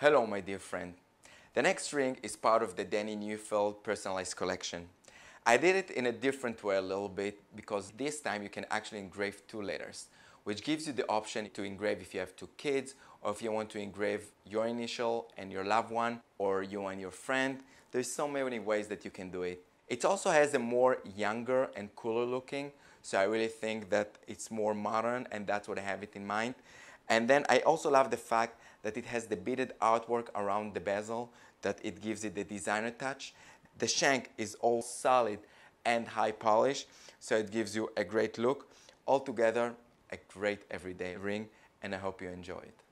Hello, my dear friend. The next ring is part of the Danny Neufeld personalized collection. I did it in a different way a little bit because this time you can actually engrave two letters, which gives you the option to engrave if you have two kids or if you want to engrave your initial and your loved one or you and your friend. There's so many ways that you can do it. It also has a more younger and cooler looking, so I really think that it's more modern and that's what I have it in mind. And then I also love the fact that it has the beaded artwork around the bezel, that it gives it the designer touch. The shank is all solid and high polish, so it gives you a great look. Altogether, a great everyday ring, and I hope you enjoy it.